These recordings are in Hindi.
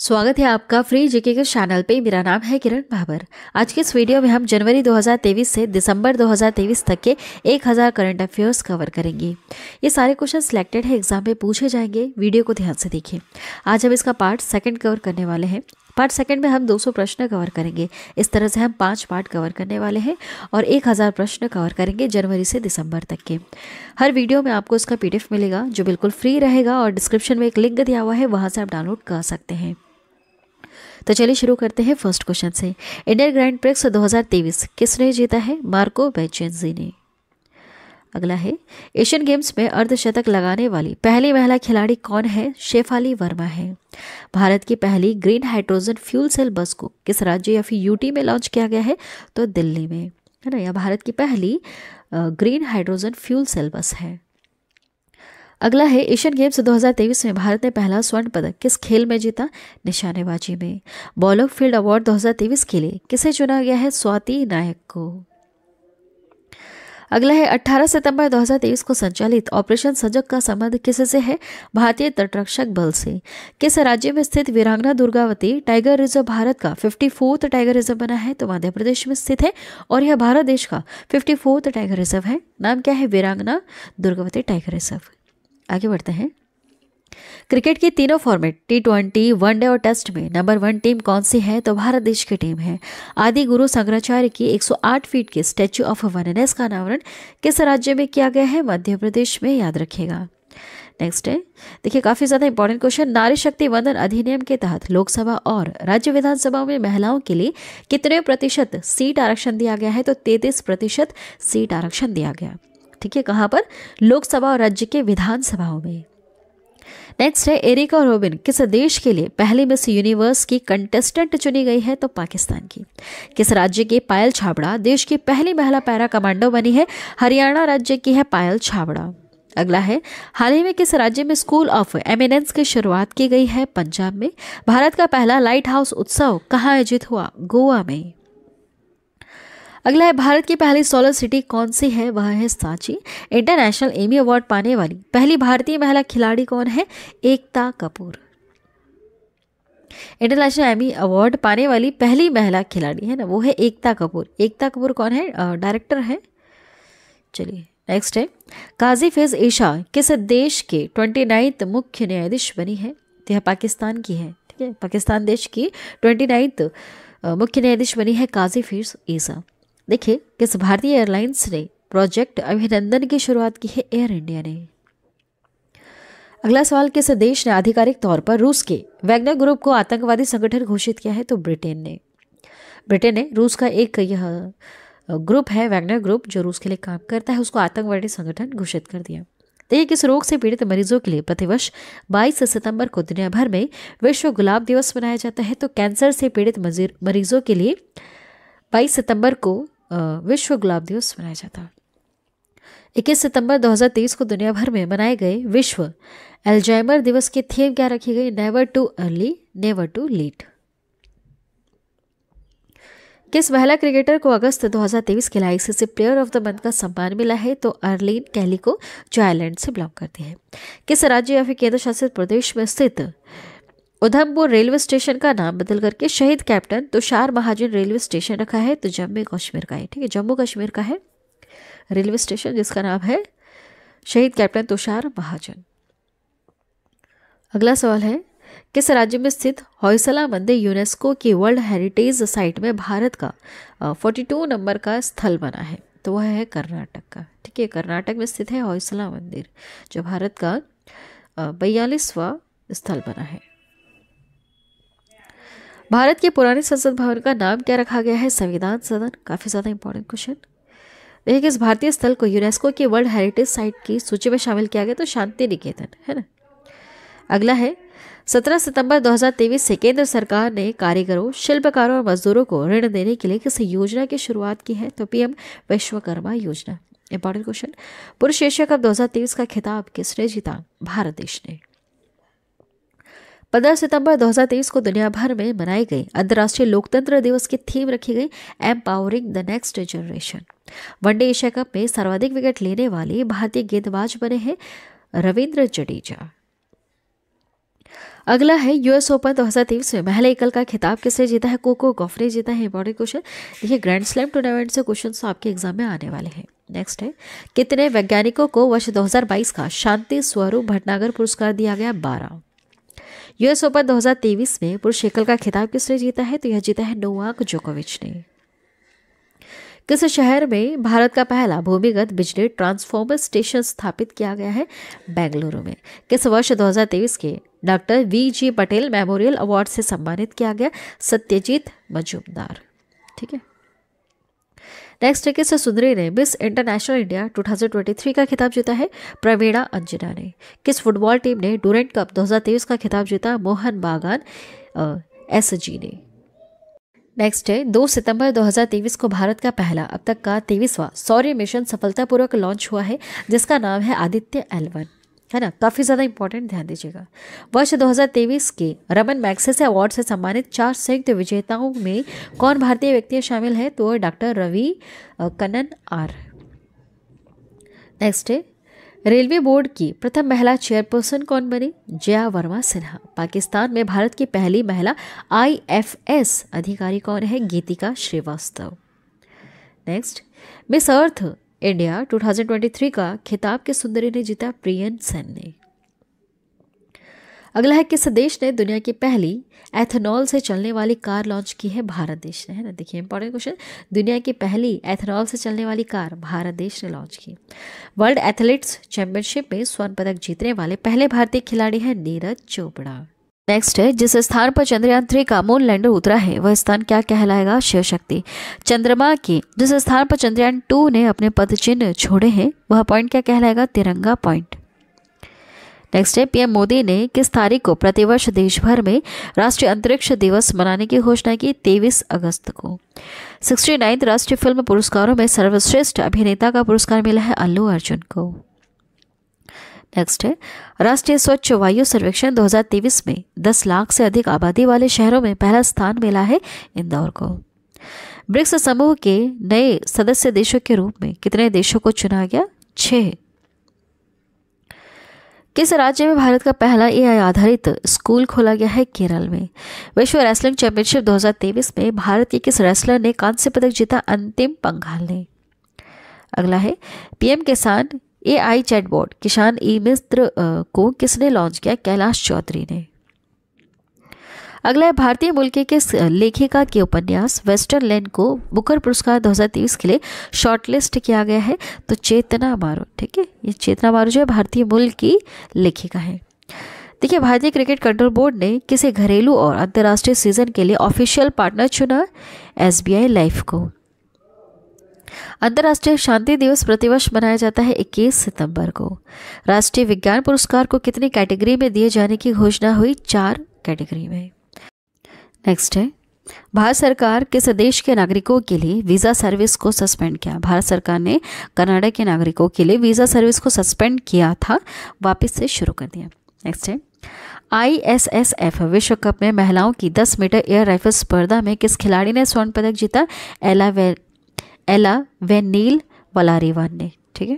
स्वागत है आपका फ्री जीके के चैनल पे मेरा नाम है किरण भाबर आज के इस वीडियो में हम जनवरी 2023 से दिसंबर 2023 तक के 1000 करंट अफेयर्स कवर करेंगे ये सारे क्वेश्चन सिलेक्टेड है एग्जाम में पूछे जाएंगे वीडियो को ध्यान से देखें आज हम इसका पार्ट सेकंड कवर करने वाले हैं पार्ट सेकंड में हम 200 प्रश्न कवर करेंगे इस तरह से हम पांच पार्ट कवर करने वाले हैं और 1000 प्रश्न कवर करेंगे जनवरी से दिसंबर तक के हर वीडियो में आपको इसका पीडीएफ मिलेगा जो बिल्कुल फ्री रहेगा और डिस्क्रिप्शन में एक लिंक दिया हुआ है वहाँ से आप डाउनलोड कर सकते हैं तो चलिए शुरू करते हैं फर्स्ट क्वेश्चन से इंडियन ग्रैंड प्रिक्स 2023 किसने जीता है मार्को बैचेंजी ने अगला है एशियन गेम्स में अर्धशतक लगाने वाली पहली महिला खिलाड़ी कौन है शेफाली वर्मा है भारत की पहली ग्रीन हाइड्रोजन फ्यूल सेल बस को किस राज्य या फिर यूटी में लॉन्च किया गया है तो दिल्ली में है ना यह भारत की पहली ग्रीन हाइड्रोजन फ्यूल सेल बस है अगला है एशियन गेम्स 2023 में भारत ने पहला स्वर्ण पदक किस खेल में जीता निशानेबाजी में बॉलर फील्ड अवार्ड 2023 के लिए किसे चुना गया है स्वाति नायक को अगला है 18 सितंबर 2023 को संचालित ऑपरेशन सजग का संबंध किस से है भारतीय तटरक्षक बल से किस राज्य में स्थित वीरांगना दुर्गावती टाइगर रिजर्व भारत का फिफ्टी फोर्थ टाइगर रिजर्व बना है तो मध्य प्रदेश में स्थित है और यह भारत देश का फिफ्टी फोर्थ टाइगर रिजर्व है नाम क्या है वीरांगना दुर्गावती टाइगर रिजर्व आगे बढ़ते हैं क्रिकेट के तीनों फॉर्मेट टी ट्वेंटी वनडे और टेस्ट में नंबर वन टीम कौन सी है तो भारत देश की टीम है आदि गुरु शंकराचार्य की 108 फीट के स्टैच्यू ऑफ वननेस का अनावरण किस राज्य में किया गया है मध्य प्रदेश में याद रखिएगा नेक्स्ट है देखिए काफ़ी ज़्यादा इंपॉर्टेंट क्वेश्चन नारी शक्ति वंदन अधिनियम के तहत लोकसभा और राज्य विधानसभा में महिलाओं के लिए कितने प्रतिशत सीट आरक्षण दिया गया है तो तैतीस प्रतिशत सीट आरक्षण दिया गया ठीक है कहाँ पर लोकसभा और राज्य के विधानसभाओं में नेक्स्ट है एरिका रोबिन किस देश के लिए पहली मिस यूनिवर्स की कंटेस्टेंट चुनी गई है तो पाकिस्तान की किस राज्य की पायल छाबड़ा देश की पहली महिला पैरा कमांडो बनी है हरियाणा राज्य की है पायल छाबड़ा अगला है हाल ही में किस राज्य में स्कूल ऑफ एमिनेंस की शुरुआत की गई है पंजाब में भारत का पहला लाइट हाउस उत्सव कहाँ आयोजित हुआ गोवा में अगला है भारत की पहली सोलर सिटी कौन सी है वह है सांची इंटरनेशनल एमी अवार्ड पाने वाली पहली भारतीय महिला खिलाड़ी कौन है Ekta Kapoor international Emmy award पाने वाली पहली महिला खिलाड़ी है ना वो है एकता कपूर एकता कपूर कौन है डायरेक्टर है चलिए नेक्स्ट है काजी फेज ईशा किस देश के ट्वेंटी नाइन्थ मुख्य न्यायाधीश बनी है तो यह पाकिस्तान की है ठीक है पाकिस्तान देश की ट्वेंटी नाइन्थ मुख्य न्यायाधीश बनी है काजी फेज ईशा देखिए किस भारतीय एयरलाइंस ने प्रोजेक्ट अभिनंदन की शुरुआत की है एयर इंडिया ने अगला सवाल किस देश ने आधिकारिक तौर पर रूस के वैगनर ग्रुप को आतंकवादी संगठन घोषित किया है तो ब्रिटेन ने ब्रिटेन ने रूस का एक यह ग्रुप है वैगनर ग्रुप जो रूस के लिए काम करता है उसको आतंकवादी संगठन घोषित कर दिया देखिए किस रोग से पीड़ित मरीजों के लिए प्रतिवर्ष बाईस सितंबर को दुनिया भर में विश्व गुलाब दिवस मनाया जाता है तो कैंसर से पीड़ित मरीजों के लिए बाईस सितंबर को विश्व गुलाब दिवस मनाया जाता है इक्कीस सितंबर 2023 को दुनिया भर में मनाए गए विश्व एल्जाइमर दिवस की थीम क्या रखी गई never too early never too late किस महिला क्रिकेटर को अगस्त 2023 के लिए ICC player of the month का सम्मान मिला है तो अर्लिन कैली को जो आयरलैंड से बिलोंग करती है किस राज्य या फिर केंद्र शासित प्रदेश में स्थित उधमपुर रेलवे स्टेशन का नाम बदल करके शहीद captain Tushar Mahajan railway station रखा है तो जम्मू कश्मीर का है ठीक है जम्मू कश्मीर का है रेलवे स्टेशन जिसका नाम है शहीद कैप्टन तुषार महाजन अगला सवाल है किस राज्य में स्थित हौसला मंदिर यूनेस्को की वर्ल्ड हेरिटेज साइट में भारत का 42 नंबर का स्थल बना है तो वह है कर्नाटक का ठीक है कर्नाटक में स्थित है हौसला मंदिर जो भारत का बयालीसवा स्थल बना है भारत के पुराने संसद भवन का नाम क्या रखा गया है संविधान सदन काफ़ी ज़्यादा इंपॉर्टेंट क्वेश्चन देखिए इस भारतीय स्थल को यूनेस्को के वर्ल्ड हेरिटेज साइट की सूची में शामिल किया गया तो शांति निकेतन है ना अगला है 17 सितंबर 2023 से केंद्र सरकार ने कारीगरों शिल्पकारों और मजदूरों को ऋण देने के लिए किस योजना की शुरुआत की है तो PM Vishwakarma Yojana important question पुरुष एशिया कप तेईस का खिताब किसने जीता भारत देश ने 15 सितंबर 2023 को दुनिया भर में मनाई गई अंतर्राष्ट्रीय लोकतंत्र दिवस की थीम रखी गई empowering the next generation one day Asia cup में सर्वाधिक विकेट लेने वाले भारतीय गेंदबाज बने हैं रविंद्र जडेजा अगला है यूएस ओपन दो हज़ार तेईस में महिला एकल का खिताब किसने जीता है कोको गॉफ ने जीता है इंपॉर्टेंट क्वेश्चन देखिए ग्रैंड स्लैम टूर्नामेंट से क्वेश्चन तो आपके एग्जाम में आने वाले हैं नेक्स्ट है कितने वैज्ञानिकों को वर्ष 2022 का शांति स्वरूप भटनागर पुरस्कार दिया गया बारह यूएस ओपन 2023 में पुरुष एकल का खिताब किसने जीता है तो यह जीता है नोवाक जोकोविच ने किस शहर में भारत का पहला भूमिगत बिजली ट्रांसफॉर्मर स्टेशन स्थापित किया गया है बेंगलुरु में किस वर्ष 2023 के doctor V G Patel memorial award से सम्मानित किया गया सत्यजीत मजूमदार ठीक है नेक्स्ट है से सुंदरी ने मिस इंटरनेशनल इंडिया 2023 का खिताब जीता है प्रवीणा अंजना ने किस फुटबॉल टीम ने डूरेंट कप 2023 का खिताब जीता मोहन बागान एस जी ने नेक्स्ट है दो सितंबर 2023 को भारत का पहला अब तक का तेईसवां सौर्य मिशन सफलतापूर्वक लॉन्च हुआ है जिसका नाम है आदित्य एलवन है ना काफ़ी ज़्यादा इंपॉर्टेंट ध्यान दीजिएगा वर्ष 2023 के रमन मैक्सेस अवार्ड से सम्मानित चार संयुक्त विजेताओं में कौन भारतीय व्यक्ति शामिल तो है तो doctor Ravi Kannan R next है रेलवे बोर्ड की प्रथम महिला चेयरपर्सन कौन बनी जया वर्मा सिन्हा पाकिस्तान में भारत की पहली महिला आईएफएस अधिकारी कौन है Geetika Shrivastava next Miss Earth India 2023 का खिताब के सुंदरी ने जीता प्रियन सेन ने अगला है किस देश ने दुनिया की पहली एथेनॉल से चलने वाली कार लॉन्च की है भारत देश ने है ना देखिए इंपॉर्टेंट क्वेश्चन दुनिया की पहली एथेनॉल से चलने वाली कार भारत देश ने लॉन्च की वर्ल्ड एथलेट्स चैंपियनशिप में स्वर्ण पदक जीतने वाले पहले भारतीय खिलाड़ी हैं नीरज चोपड़ा नेक्स्ट है जिस स्थान पर चंद्रयान थ्री का मून लैंडर उतरा है वह स्थान क्या कहलाएगा शिव शक्ति चंद्रमा के जिस स्थान पर चंद्रयान टू ने अपने पद चिन्ह छोड़े हैं वह पॉइंट क्या कहलाएगा तिरंगा पॉइंट नेक्स्ट है पीएम मोदी ने किस तारीख को प्रतिवर्ष देश भर में राष्ट्रीय अंतरिक्ष दिवस मनाने की घोषणा की तेईस अगस्त को सिक्सटी राष्ट्रीय फिल्म पुरस्कारों में सर्वश्रेष्ठ अभिनेता का पुरस्कार मिला है अल्लू अर्जुन को नेक्स्ट है राष्ट्रीय स्वच्छ वायु सर्वेक्षण 2023 में 10 लाख से अधिक आबादी वाले शहरों में पहला स्थान मिला है इंदौर को ब्रिक्स समूह के नए सदस्य देशों के रूप में कितने देशों को चुना गया छ किस राज्य में भारत का पहला ए आधारित स्कूल खोला गया है केरल में विश्व रेसलिंग चैंपियनशिप 2023 में भारत के किस रेसलर ने कांस्य पदक जीता अंतिम पंगाल ने अगला है पीएम किसान ए आई चैटबॉट किसान ई मित्र को किसने लॉन्च किया कैलाश चौधरी ने अगला है भारतीय मूल के लेखिका के उपन्यास वेस्टर्न लैंड को बुकर पुरस्कार 2023 के लिए शॉर्टलिस्ट किया गया है तो चेतना मारो ठीक है ये चेतना मारो जो है भारतीय मूल की लेखिका है देखिए भारतीय क्रिकेट कंट्रोल बोर्ड ने किसे घरेलू और अंतर्राष्ट्रीय सीजन के लिए ऑफिशियल पार्टनर चुना एस बी आई लाइफ को अंतर्राष्ट्रीय शांति दिवस प्रतिवर्ष मनाया जाता है 21 सितंबर को राष्ट्रीय विज्ञान पुरस्कार को कितनी कैटेगरी में दिए जाने की घोषणा हुई चार कैटेगरी में नेक्स्ट है भारत सरकार किस देश के नागरिकों के लिए वीज़ा सर्विस को सस्पेंड किया भारत सरकार ने कनाडा के नागरिकों के लिए वीज़ा सर्विस को सस्पेंड किया था वापस से शुरू कर दिया नेक्स्ट है एफ विश्व कप में महिलाओं की 10 मीटर एयर राइफल स्पर्धा में किस खिलाड़ी ने स्वर्ण पदक जीता एला एला नील वलारीवान ने ठीक है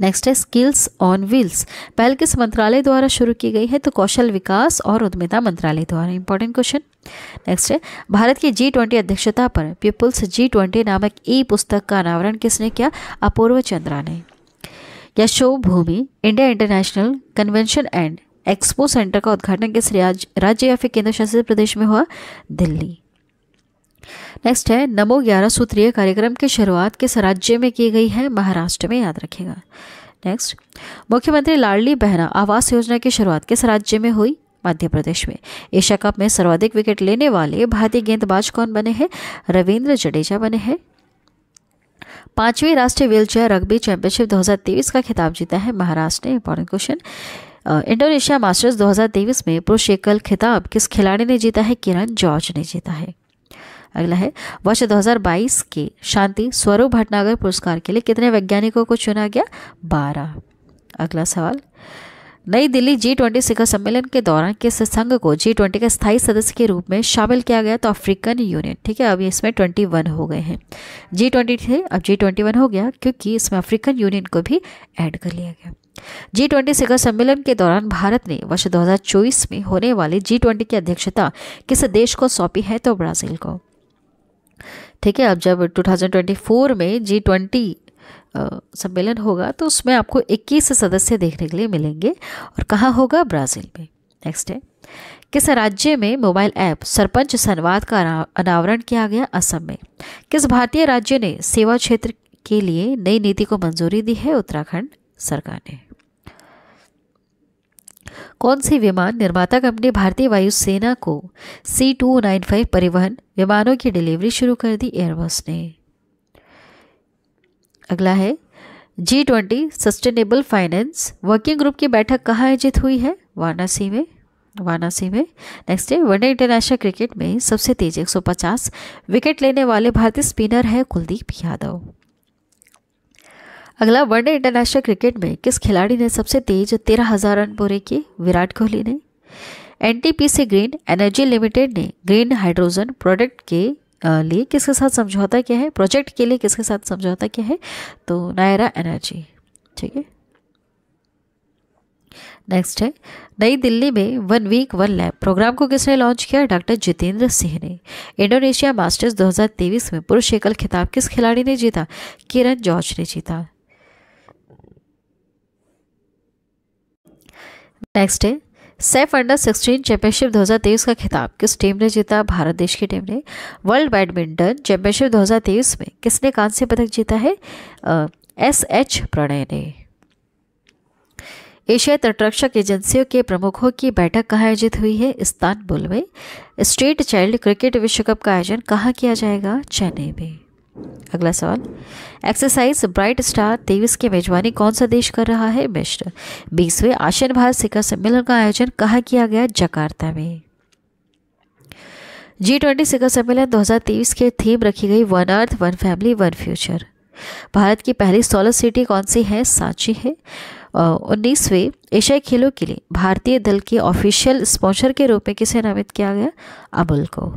नेक्स्ट है स्किल्स ऑन व्हील्स पहल किस मंत्रालय द्वारा शुरू की गई है तो कौशल विकास और उद्यमिता मंत्रालय द्वारा इंपॉर्टेंट क्वेश्चन नेक्स्ट है भारत की जी ट्वेंटी अध्यक्षता पर पीपुल्स जी ट्वेंटी नामक ई पुस्तक का अनावरण किसने किया अपूर्व चंद्रा ने Yashobhoomi India international convention and expo centre का उद्घाटन किस राज्य या फिर केंद्र शासित प्रदेश में हुआ दिल्ली नेक्स्ट है नमो ग्यारह सूत्रीय कार्यक्रम की शुरुआत किस राज्य में की गई है महाराष्ट्र में याद रखेगा नेक्स्ट मुख्यमंत्री लाडली बहना आवास योजना की शुरुआत किस राज्य में हुई मध्य प्रदेश में एशिया कप में सर्वाधिक विकेट लेने वाले भारतीय गेंदबाज कौन बने हैं रविंद्र जडेजा बने हैं पांचवी राष्ट्रीय व्हीलचेयर रग्बी चैंपियनशिप 2023 का खिताब जीता है महाराष्ट्र ने इंपॉर्टेंट क्वेश्चन इंडोनेशिया मास्टर्स 2023 में पुरुष एकल खिताब किस खिलाड़ी ने जीता है किरण जॉर्ज ने जीता है अगला है वर्ष 2022 के शांति स्वरूप भटनागर पुरस्कार के लिए कितने वैज्ञानिकों को चुना गया बारह अगला सवाल नई दिल्ली जी ट्वेंटी शिखर सम्मेलन के दौरान किस संघ को जी ट्वेंटी के स्थायी सदस्य के रूप में शामिल किया गया तो अफ्रीकन यूनियन ठीक है अब इसमें ट्वेंटी वन हो गए हैं जी ट्वेंटी थे अब जी ट्वेंटी वन हो गया क्योंकि इसमें अफ्रीकन यूनियन को भी ऐड कर लिया गया जी ट्वेंटी शिखर सम्मेलन के दौरान भारत ने वर्ष दो में होने वाले जी ट्वेंटी की अध्यक्षता किस देश को सौंपी है तो ब्राज़ील को ठीक है अब जब 2024 में जी ट्वेंटी सम्मेलन होगा तो उसमें आपको 21 सदस्य देखने के लिए मिलेंगे और कहाँ होगा ब्राज़ील में नेक्स्ट है किस राज्य में मोबाइल ऐप सरपंच संवाद का अनावरण किया गया असम में किस भारतीय राज्य ने सेवा क्षेत्र के लिए नई नीति को मंजूरी दी है उत्तराखंड सरकार ने कौन से विमान निर्माता कंपनी भारतीय वायुसेना को सी टू नाइन फाइव परिवहन विमानों की डिलीवरी शुरू कर दी एयरबस ने अगला है G twenty sustainable finance working group की बैठक कहाँ आयोजित हुई है वाराणसी में वाराणसी में नेक्स्ट है वनडे इंटरनेशनल क्रिकेट में सबसे तेज 150 विकेट लेने वाले भारतीय स्पिनर हैं कुलदीप यादव अगला वनडे इंटरनेशनल क्रिकेट में किस खिलाड़ी ने सबसे तेज तेरह हजार रन पूरे किए विराट कोहली ने एनटीपीसी ग्रीन एनर्जी लिमिटेड ने ग्रीन हाइड्रोजन प्रोडक्ट के लिए किसके साथ समझौता किया है प्रोजेक्ट के लिए किसके साथ समझौता किया है तो नायरा एनर्जी ठीक है नेक्स्ट है नई दिल्ली में one week one lab program को किसने लॉन्च किया डॉक्टर जितेंद्र सिंह ने इंडोनेशिया मास्टर्स 2023 में पुरुष एकल खिताब किस खिलाड़ी ने जीता किरण जॉर्ज ने जीता नेक्स्ट है सेफ अंडर सिक्सटीन चैंपियनशिप 2023 का खिताब किस टीम ने जीता भारत देश की टीम ने वर्ल्ड बैडमिंटन चैंपियनशिप 2023 में किसने कांस्य पदक जीता है एस एच प्रणय ने एशियाई तटरक्षक एजेंसियों के प्रमुखों की बैठक कहाँ आयोजित हुई है इस्तानबुल में स्ट्रीट चाइल्ड क्रिकेट विश्व कप का आयोजन कहाँ किया जाएगा चेन्नई में अगला सवाल एक्सरसाइज ब्राइट स्टार तेईस के मेजबानी कौन सा देश कर रहा है मिश्र बीसवें आशियन भारत शिखर सम्मेलन का आयोजन कहाँ किया गया जकार्ता में जी ट्वेंटी शिखर सम्मेलन 2023 के थीम रखी गई one earth one family one future Bharat की पहली सोलर सिटी कौन सी है सांची है उन्नीसवें एशियाई खेलों के लिए भारतीय दल के ऑफिशियल स्पॉन्सर के रूप में किसे नामित किया गया अमुल को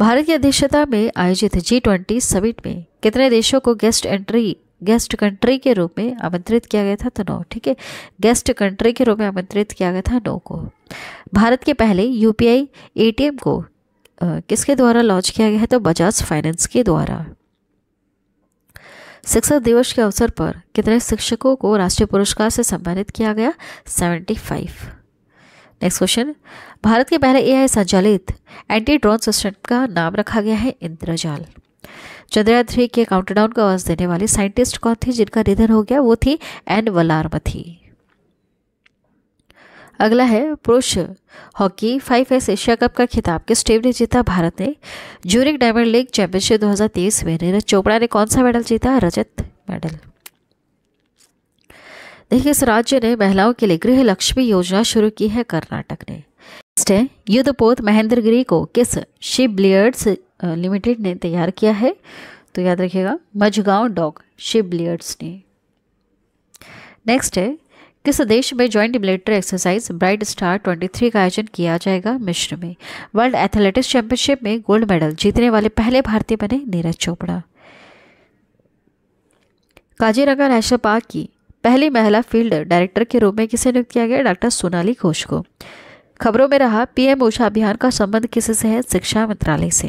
भारत की अध्यक्षता में आयोजित जी ट्वेंटी समिट में कितने देशों को गेस्ट एंट्री गेस्ट कंट्री के रूप में आमंत्रित किया गया था तो नौ ठीक है गेस्ट कंट्री के रूप में आमंत्रित किया गया था नौ को भारत के पहले यूपीआई एटीएम को किसके द्वारा लॉन्च किया गया है तो बजाज फाइनेंस के द्वारा शिक्षक दिवस के अवसर पर कितने शिक्षकों को राष्ट्रीय पुरस्कार से सम्मानित किया गया seventy five next question Bharat के पहले एआई संचालित एंटी ड्रोन सिस्टम का नाम रखा गया है इंद्रजाल चंद्रयान थ्री के काउंटडाउन का आवाज देने वाली साइंटिस्ट कौन थी जिनका निधन हो गया वो थी एन वलारमथी अगला है पुरुष hockey fives Asia cup का खिताब किस टीम ने जीता भारत ने जूरिक डायमंड लीग चैंपियनशिप 2023 में नीरज चोपड़ा ने कौन सा मेडल जीता रजत मेडल देखिए इस राज्य ने महिलाओं के लिए गृह लक्ष्मी योजना शुरू की है कर्नाटक ने है युद्धपोत महेंद्रगिरी को किस शिप ब्लियर्ड्स लिमिटेड ने तैयार किया है तो याद रखिएगा मझगांव डॉग शिप ब्लियर्ड्स ने नेक्स्ट है किस देश में joint military exercise bright star 23 का आयोजन किया जाएगा मिश्र में वर्ल्ड एथलेटिक्स चैंपियनशिप में गोल्ड मेडल जीतने वाले पहले भारतीय बने नीरज चोपड़ा काजीरंगा नेशनल पार्क की पहली महिला फील्ड डायरेक्टर के रूप में किसे नियुक्त किया गया डॉक्टर सोनाली घोष को खबरों में रहा पीएम ऊषा अभियान का संबंध किसी से है शिक्षा मंत्रालय से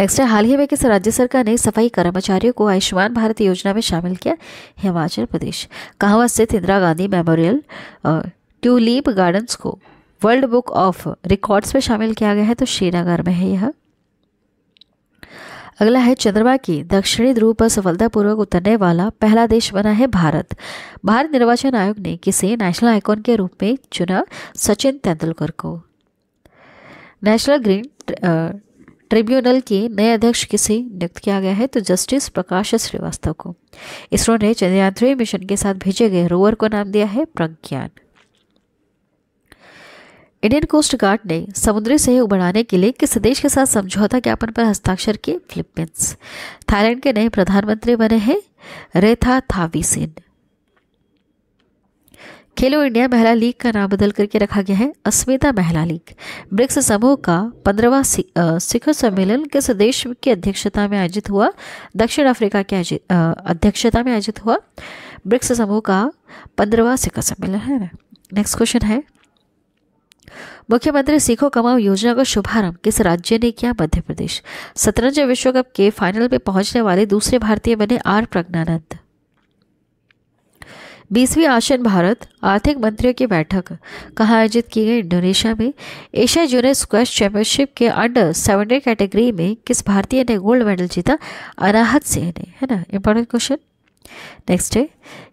नेक्स्ट है हाल ही में किस राज्य सरकार ने सफाई कर्मचारियों को आयुष्मान भारत योजना में शामिल किया हिमाचल प्रदेश कहावा स्थित Indira Gandhi memorial tulip gardens को वर्ल्ड बुक ऑफ रिकॉर्ड्स में शामिल किया गया है तो श्रीनगर में है यह अगला है चंद्रमा की दक्षिणी ध्रुव पर सफलतापूर्वक उतरने वाला पहला देश बना है भारत भारत निर्वाचन आयोग ने किसे नेशनल आइकॉन के रूप में चुना सचिन तेंदुलकर को नेशनल ग्रीन ट्रिब्यूनल के नए अध्यक्ष किसे नियुक्त किया गया है तो जस्टिस प्रकाश श्रीवास्तव को इसरो ने चंद्रयान थ्री मिशन के साथ भेजे गए रोवर को नाम दिया है प्रज्ञान इंडियन कोस्ट गार्ड ने समुद्री सहयोग बढ़ाने के लिए किस देश के साथ समझौता ज्ञापन पर हस्ताक्षर किए फिलीपींस थाईलैंड के नए प्रधानमंत्री बने हैं रेथा थावीसिन खेलो इंडिया महिला लीग का नाम बदल करके रखा गया है अस्मिता महिला लीग ब्रिक्स समूह का पंद्रहवा शिखर सम्मेलन किस देश की अध्यक्षता में आयोजित हुआ दक्षिण अफ्रीका के अध्यक्षता में आयोजित हुआ ब्रिक्स समूह का पंद्रहवा शिखर सम्मेलन है नेक्स्ट क्वेश्चन है मुख्यमंत्री सीखो कमाओ योजना का शुभारंभ किस राज्य ने किया मध्य प्रदेश शतरंज विश्व कप के फाइनल में पहुंचने वाले दूसरे भारतीय बने आर प्रज्ञानंद बीसवीं आसियान भारत आर्थिक मंत्रियों की बैठक कहाँ आयोजित की गई इंडोनेशिया में एशिया जूनियर स्क्वैश चैंपियनशिप के अंडर सेवेंटी कैटेगरी में किस भारतीय ने गोल्ड मेडल जीता अनाहत सिंह ने है ना इंपॉर्टेंट क्वेश्चन नेक्स्ट है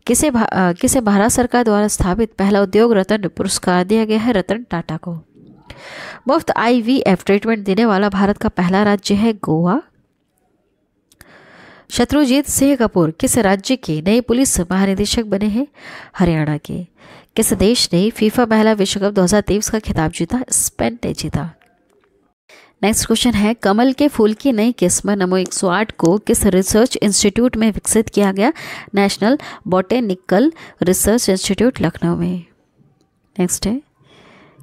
किसे भा, किसे भारत सरकार द्वारा स्थापित पहला उद्योग रतन पुरस्कार दिया गया है रतन टाटा को मुफ्त आईवीएफ ट्रीटमेंट देने वाला भारत का पहला राज्य है गोवा शत्रुजीत सिंह कपूर किस राज्य के नए पुलिस महानिदेशक बने हैं हरियाणा के किस देश ने फीफा महिला विश्व कप दो का खिताब जीता स्पेन ने जीता नेक्स्ट क्वेश्चन है कमल के फूल की नई किस्म नमो 108 को किस रिसर्च इंस्टीट्यूट में विकसित किया गया national botanical research institute Lucknow में नेक्स्ट है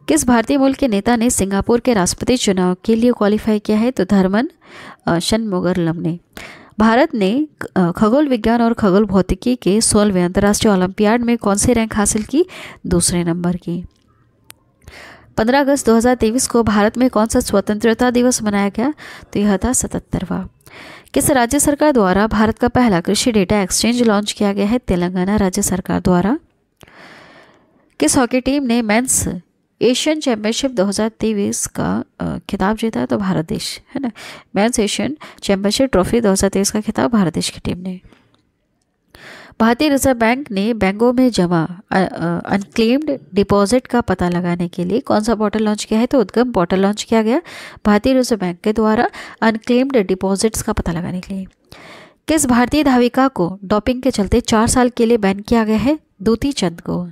किस भारतीय मूल के नेता ने सिंगापुर के राष्ट्रपति चुनाव के लिए क्वालिफाई किया है तो धर्मन शनमोगरलम ने भारत ने खगोल विज्ञान और खगोल भौतिकी के सोलहवें अंतर्राष्ट्रीय ओलंपियाड में कौन सी रैंक हासिल की दूसरे नंबर की 15 अगस्त 2023 को भारत में कौन सा स्वतंत्रता दिवस मनाया गया तो यह था सतहत्तरवा किस राज्य सरकार द्वारा भारत का पहला कृषि डेटा एक्सचेंज लॉन्च किया गया है तेलंगाना राज्य सरकार द्वारा किस हॉकी टीम ने मेंस एशियन चैम्पियनशिप 2023 का खिताब जीता है तो भारत देश है ना मैंस एशियन चैम्पियनशिप ट्रॉफी 2023 का खिताब भारत देश की टीम ने भारतीय रिजर्व बैंक ने बैंकों में जमा अनक्लेम्ड डिपॉजिट का पता लगाने के लिए कौन सा पोर्टल लॉन्च किया है तो उद्गम पोर्टल लॉन्च किया गया भारतीय रिजर्व बैंक के द्वारा अनक्लेम्ड डिपॉजिट्स का पता लगाने के लिए किस भारतीय धाविका को डॉपिंग के चलते चार साल के लिए बैन किया गया है दूती चंद को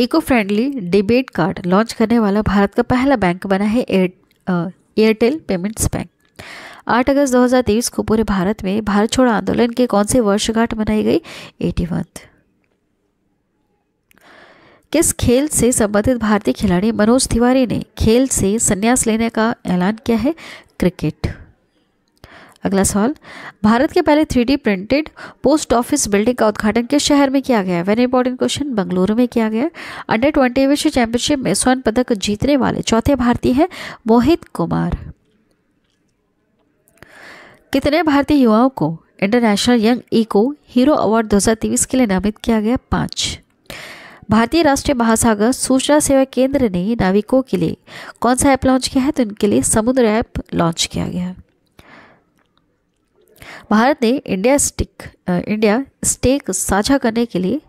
eco friendly debit card launch करने वाला भारत का पहला बैंक बना है एयरटेल पेमेंट्स बैंक आठ अगस्त 2023 को पूरे भारत में भारत छोड़ आंदोलन के कौन से वर्षगांठ मनाई गई एटी वन किस खेल से संबंधित भारतीय खिलाड़ी मनोज तिवारी ने खेल से संन्यास लेने का ऐलान किया है क्रिकेट अगला सवाल भारत के पहले three printed post office building का उद्घाटन किस शहर में किया गया वेरी इंपॉर्टेंट क्वेश्चन बंगलुरु में किया गया अंडर ट्वेंटी विश्व चैंपियनशिप में स्वर्ण पदक जीतने वाले चौथे भारतीय हैं मोहित कुमार कितने भारतीय युवाओं को international young eco hero award 2023 के लिए नामित किया गया पाँच भारतीय राष्ट्रीय महासागर सूचना सेवा केंद्र ने नाविकों के लिए कौन सा ऐप लॉन्च किया है तो इनके लिए समुद्र ऐप लॉन्च किया गया है भारत ने इंडिया स्टिक इंडिया स्टेक साझा करने के लिए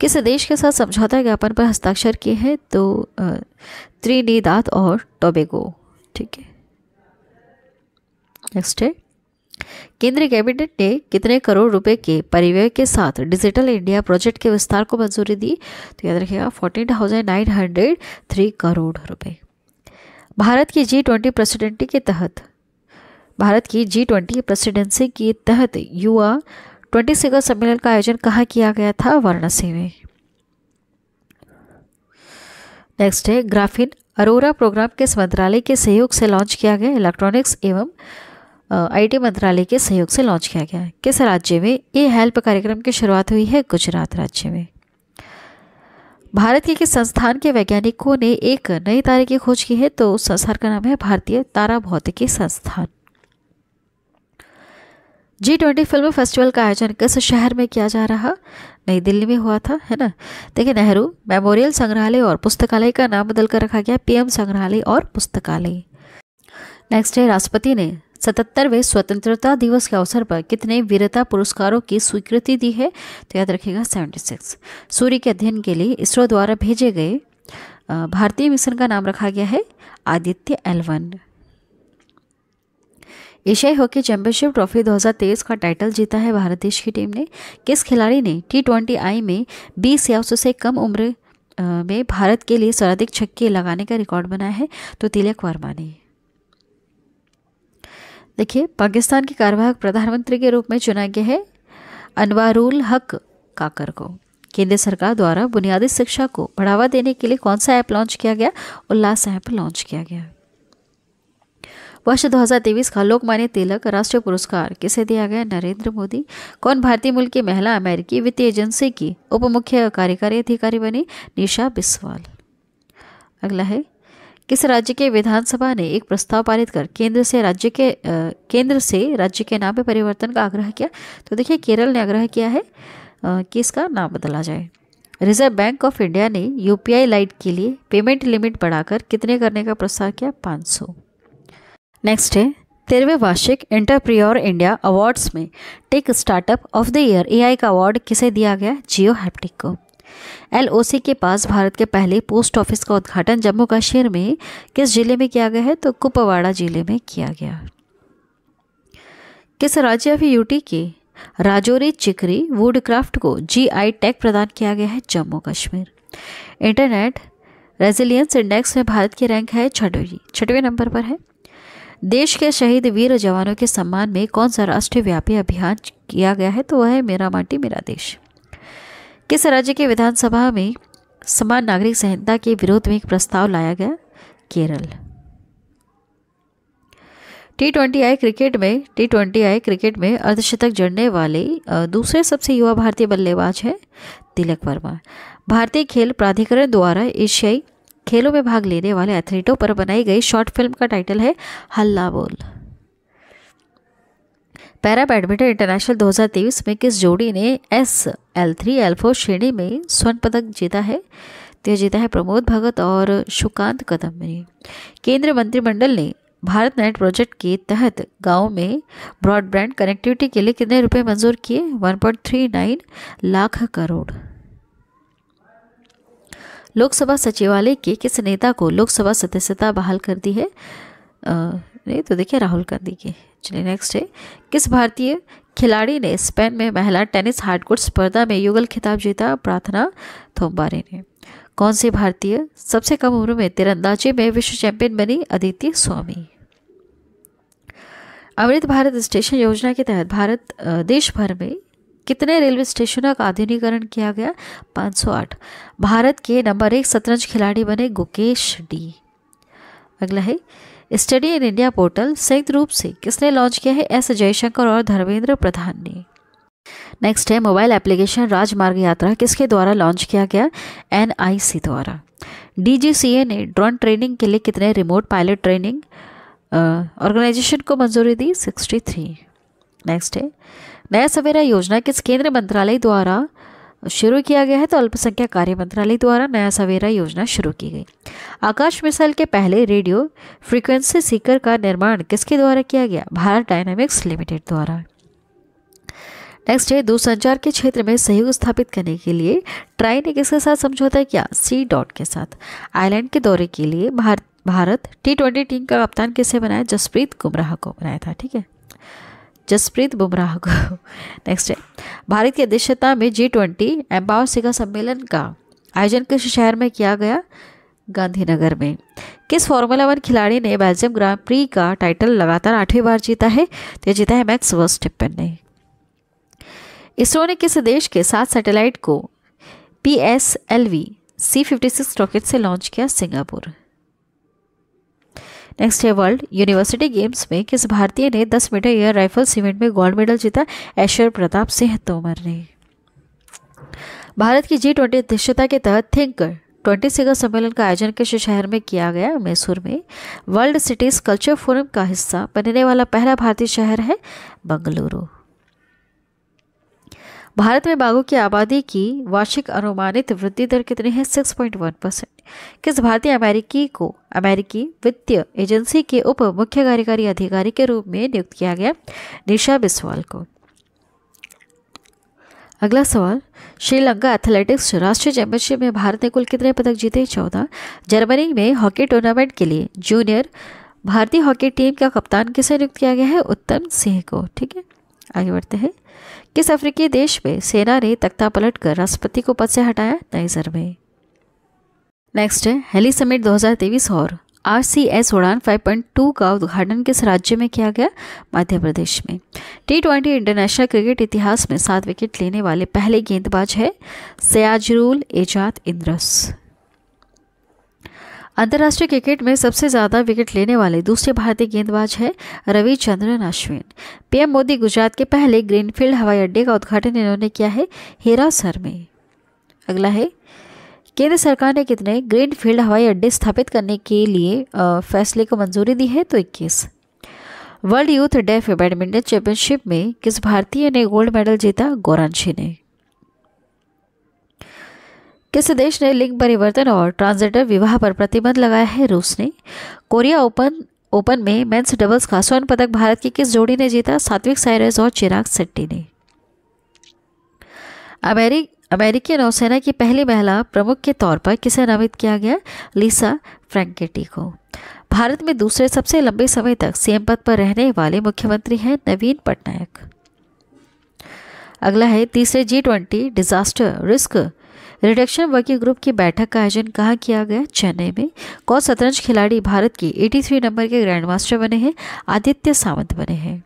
किस देश के साथ समझौता ज्ञापन पर हस्ताक्षर किए हैं तो त्रिनिदाद और टोबेगो ठीक है नेक्स्ट है केंद्रीय कैबिनेट ने कितने करोड़ रुपए के परिव्यय के साथ डिजिटल इंडिया प्रोजेक्ट के विस्तार को मंजूरी दी तो याद रखिएगा fourteen thousand nine hundred three crore रुपए भारत की जी ट्वेंटी प्रेसिडेंटी के तहत भारत की जी ट्वेंटी प्रेसिडेंसी के तहत युवा ट्वेंटी सिगर सम्मेलन का आयोजन कहाँ किया गया था वाराणसी में नेक्स्ट है ग्राफिन अरोरा प्रोग्राम के मंत्रालय के सहयोग से लॉन्च किया गया इलेक्ट्रॉनिक्स एवं आईटी मंत्रालय के सहयोग से लॉन्च किया गया किस राज्य में ये हेल्प कार्यक्रम की शुरुआत हुई है गुजरात राज्य में भारत के किस संस्थान के वैज्ञानिकों ने एक नई तारे की खोज की है तो उस संस्थान का नाम है भारतीय तारा भौतिकी संस्थान जी ट्वेंटी फिल्म फेस्टिवल का आयोजन किस शहर में किया जा रहा नई दिल्ली में हुआ था है ना देखिए नेहरू मेमोरियल संग्रहालय और पुस्तकालय का नाम बदलकर रखा गया पीएम संग्रहालय और पुस्तकालय नेक्स्ट है राष्ट्रपति ने सतहत्तरवें स्वतंत्रता दिवस के अवसर पर कितने वीरता पुरस्कारों की स्वीकृति दी है तो याद रखिएगा 76 सूर्य के अध्ययन के लिए इसरो द्वारा भेजे गए भारतीय मिशन का नाम रखा गया है आदित्य एलवन एशियाई हॉकी चैंपियनशिप ट्रॉफी 2023 का टाइटल जीता है भारत देश की टीम ने किस खिलाड़ी ने टी ट्वेंटी आई में बीस या उससे कम उम्र में भारत के लिए सर्वाधिक छक्के लगाने का रिकॉर्ड बनाया है तो तिलक वर्मा ने देखिए पाकिस्तान के कार्यवाहक प्रधानमंत्री के रूप में चुना गया है अनवारुल हक काकर को केंद्र सरकार द्वारा बुनियादी शिक्षा को बढ़ावा देने के लिए कौन सा ऐप लॉन्च किया गया उल्लास ऐप लॉन्च किया गया वर्ष 2023 का लोकमान्य तिलक राष्ट्रीय पुरस्कार किसे दिया गया नरेंद्र मोदी कौन भारतीय मूल की महिला अमेरिकी वित्तीय एजेंसी की उप मुख्य कार्यकारी अधिकारी बनी निशा बिस्वाल अगला है किस राज्य के विधानसभा ने एक प्रस्ताव पारित कर केंद्र से राज्य के आ, केंद्र से राज्य के नाम पर परिवर्तन का आग्रह किया तो देखिए केरल ने आग्रह किया है आ, कि इसका नाम बदला जाए रिजर्व बैंक ऑफ इंडिया ने यूपीआई लाइट के लिए पेमेंट लिमिट बढ़ाकर कितने करने का प्रस्ताव किया 500 नेक्स्ट है तेरहवें वार्षिक इंटरप्रियोर इंडिया अवार्ड्स में tech startup of the year AI का अवार्ड किसे दिया गया जियो हैप्टिक को एलओसी के पास भारत के पहले पोस्ट ऑफिस का उद्घाटन जम्मू कश्मीर में किस जिले में किया गया है तो कुपवाड़ा जिले में किया गया किस राज्य या यूटी के राजौरी चिकरी वुडक्राफ्ट को जीआई टैग प्रदान किया गया है Jammu Kashmir internet resilience index में भारत की रैंक है छठवीं छठवें नंबर पर है देश के शहीद वीर जवानों के सम्मान में कौन सा राष्ट्रव्यापी अभियान किया गया है तो वह है मेरा माटी मेरा देश किस राज्य के विधानसभा में समान नागरिक संहिता के विरोध में एक प्रस्ताव लाया गया Kerala T twenty I cricket में टी ट्वेंटी आई क्रिकेट में अर्धशतक जड़ने वाले दूसरे सबसे युवा भारतीय बल्लेबाज हैं तिलक वर्मा भारतीय खेल प्राधिकरण द्वारा एशियाई खेलों में भाग लेने वाले एथलीटों पर बनाई गई शॉर्ट फिल्म का टाइटल है हल्ला बोल पैरा बैडमिंटन इंटरनेशनल 2023 में किस जोड़ी ने S L three L four श्रेणी में स्वर्ण पदक जीता है तो जीता है प्रमोद भगत और सुकांत ने केंद्रीय मंत्रिमंडल ने भारत नेट प्रोजेक्ट के तहत गांव में ब्रॉडबैंड कनेक्टिविटी के लिए कितने रुपए मंजूर किए 1.39 लाख करोड़ लोकसभा सचिवालय के किस नेता को लोकसभा सदस्यता बहाल कर दी है आ, नहीं तो देखिए राहुल गांधी के चलिए नेक्स्ट है किस भारतीय खिलाड़ी ने स्पेन में महिला टेनिस हार्डकोर्ट स्पर्धा में युगल खिताब जीता प्रार्थना थोम्बारे ने कौन से भारतीय सबसे कम उम्र में तिरंदाजी में विश्व चैंपियन बनी अदिति स्वामी अमृत भारत स्टेशन योजना के तहत भारत देश भर में कितने रेलवे स्टेशनों का आधुनिकरण किया गया 508 भारत के नंबर एक शतरंज खिलाड़ी बने गुकेश डी अगला है स्टडी इन इंडिया पोर्टल संयुक्त रूप से किसने लॉन्च किया है एस जयशंकर और धर्मेंद्र प्रधान ने नेक्स्ट है मोबाइल एप्लीकेशन राजमार्ग यात्रा किसके द्वारा लॉन्च किया गया एन द्वारा डीजीसीए ने ड्रोन ट्रेनिंग के लिए कितने रिमोट पायलट ट्रेनिंग ऑर्गेनाइजेशन को मंजूरी दी थ्री नेक्स्ट है नया सवेरा योजना किस केंद्र मंत्रालय द्वारा शुरू किया गया है तो अल्पसंख्यक कार्य मंत्रालय द्वारा नया सवेरा योजना शुरू की गई आकाश मिसाइल के पहले रेडियो फ्रीक्वेंसी सीकर का निर्माण किसके द्वारा किया गया भारत डायनामिक्स लिमिटेड द्वारा नेक्स्ट है दूरसंचार के क्षेत्र में सहयोग स्थापित करने के लिए ट्राई ने किसके साथ समझौता किया सी डॉट के साथ आयरलैंड के दौरे के लिए Bharat Bharat T twenty team का कप्तान किसे बनाया जसप्रीत गुमराह को बनाया था ठीक है जसप्रीत बुमराह को नेक्स्ट है भारत की अध्यक्षता में जी ट्वेंटी एम्बाव शिखर सम्मेलन का आयोजन किस शहर में किया गया गांधीनगर में किस फॉर्मूला वन खिलाड़ी ने बेल्जियम ग्रां प्री का टाइटल लगातार आठवीं बार जीता है तो ये जीता है मैक्स वर्स्टिपन ने इसरो ने किस देश के सात सैटेलाइट को P S L V C fifty six rocket से लॉन्च किया सिंगापुर नेक्स्ट है वर्ल्ड यूनिवर्सिटी गेम्स में किस भारतीय ने 10 मीटर एयर राइफल्स इवेंट में गोल्ड मेडल जीता ऐश्वर्य प्रताप सिंह तोमर ने भारत की जी ट्वेंटी अध्यक्षता के तहत थिंक ट्वेंटी सिगर सम्मेलन का आयोजन किस शहर में किया गया मैसूर में वर्ल्ड सिटीज़ कल्चर फोरम का हिस्सा बनने वाला पहला भारतीय शहर है बंगलुरु भारत में बाघों की आबादी की वार्षिक अनुमानित वृद्धि दर कितनी है 6.1 परसेंट किस भारतीय अमेरिकी को अमेरिकी वित्तीय एजेंसी के उप मुख्य कार्यकारी अधिकारी के रूप में नियुक्त किया गया निशा बिस्वाल को अगला सवाल श्रीलंका एथलेटिक्स राष्ट्रीय चैंपियनशिप में भारत ने कुल कितने पदक जीते चौदह जर्मनी में हॉकी टूर्नामेंट के लिए जूनियर भारतीय हॉकी टीम का कप्तान किसे नियुक्त किया गया है उत्तम सिंह को ठीक है आगे बढ़ते हैं किस अफ्रीकी देश में सेना ने तख्ता पलट कर राष्ट्रपति को पद से हटाया नाइजर में नेक्स्ट है हेली समिट 2023 और आर सी एस उड़ान 5.2 का उद्घाटन किस राज्य में किया गया मध्य प्रदेश में टी ट्वेंटी इंटरनेशनल क्रिकेट इतिहास में सात विकेट लेने वाले पहले गेंदबाज है सयाजरूल एजाद इंद्रस अंतर्राष्ट्रीय क्रिकेट में सबसे ज़्यादा विकेट लेने वाले दूसरे भारतीय गेंदबाज है रविचंद्रन अश्विन पीएम मोदी गुजरात के पहले ग्रीनफील्ड हवाई अड्डे का उद्घाटन इन्होंने किया है हेरासर में अगला है केंद्र सरकार ने कितने ग्रीनफील्ड हवाई अड्डे स्थापित करने के लिए फैसले को मंजूरी दी है तो इक्कीस world youth deaf badminton championship में किस भारतीय ने गोल्ड मेडल जीता गोरांशी ने किस देश ने लिंग परिवर्तन और ट्रांसजेंडर विवाह पर प्रतिबंध लगाया है रूस ने कोरिया ओपन ओपन में मेंस डबल्स का स्वर्ण पदक भारत की किस जोड़ी ने जीता सात्विक साइरस और चिराग शेट्टी ने अमेरिक अमेरिकी नौसेना की पहली महिला प्रमुख के तौर पर किसे नामित किया गया लिसा फ्रैंकेटी को भारत में दूसरे सबसे लंबे समय तक सीएम पद पर रहने वाले मुख्यमंत्री हैं नवीन पटनायक अगला है तीसरे G twenty disaster risk reduction working group की बैठक का आयोजन कहाँ किया गया चेन्नई में कौन शतरंज खिलाड़ी भारत की 83 नंबर के ग्रैंड मास्टर बने हैं आदित्य सावंत बने हैं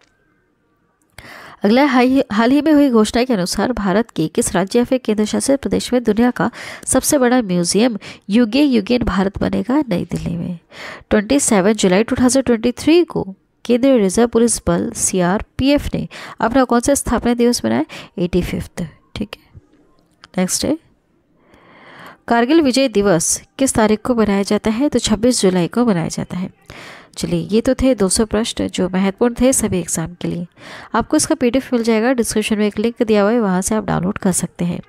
अगला हाल ही में हुई घोषणा के अनुसार भारत के किस राज्य या फिर केंद्रशासित प्रदेश में दुनिया का सबसे बड़ा म्यूजियम युगे युगेन भारत बनेगा नई दिल्ली में 27 जुलाई 2023 को केंद्रीय रिजर्व पुलिस बल सीआरपीएफ ने अपना कौन सा स्थापना दिवस मनाया एटी फिफ्थ ठीक है नेक्स्ट है कारगिल विजय दिवस किस तारीख को मनाया जाता है तो 26 जुलाई को मनाया जाता है चलिए ये तो थे 200 प्रश्न जो महत्वपूर्ण थे सभी एग्ज़ाम के लिए आपको इसका पीडीएफ मिल जाएगा डिस्क्रिप्शन में एक लिंक दिया हुआ है वहाँ से आप डाउनलोड कर सकते हैं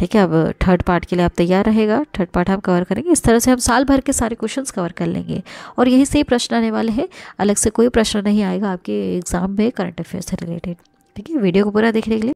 ठीक है अब थर्ड पार्ट के लिए आप तैयार रहेगा थर्ड पार्ट हम कवर करेंगे इस तरह से हम साल भर के सारे क्वेश्चंस कवर कर लेंगे और यही से प्रश्न आने वाले हैं अलग से कोई प्रश्न नहीं आएगा आपके एग्ज़ाम में करंट अफेयर से रिलेटेड ठीक है वीडियो को पूरा देखने के लिए